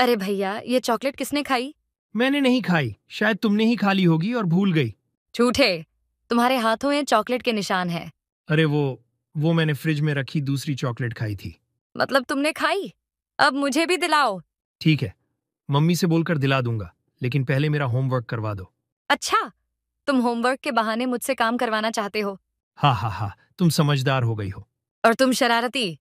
अरे भैया ये चॉकलेट किसने खाई मैंने नहीं खाई शायद तुमने ही खा ली होगी और भूल गई झूठे तुम्हारे हाथों में चॉकलेट के निशान है अरे वो वो मैंने फ्रिज में रखी दूसरी चॉकलेट खाई थी मतलब तुमने खाई अब मुझे भी दिलाओ ठीक है मम्मी से बोलकर दिला दूंगा लेकिन पहले मेरा होमवर्क करवा दो अच्छा तुम होमवर्क के बहाने मुझसे काम करवाना चाहते हो हाँ हाँ हाँ तुम समझदार हो गई हो और तुम शरारती